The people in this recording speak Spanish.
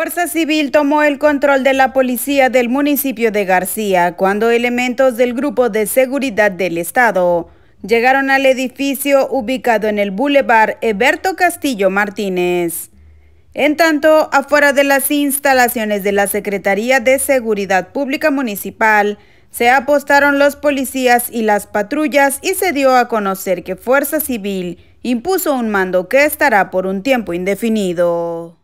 Fuerza Civil tomó el control de la policía del municipio de García cuando elementos del Grupo de Seguridad del Estado llegaron al edificio ubicado en el Boulevard Eberto Castillo Martínez. En tanto, afuera de las instalaciones de la Secretaría de Seguridad Pública Municipal, se apostaron los policías y las patrullas y se dio a conocer que Fuerza Civil impuso un mando que estará por un tiempo indefinido.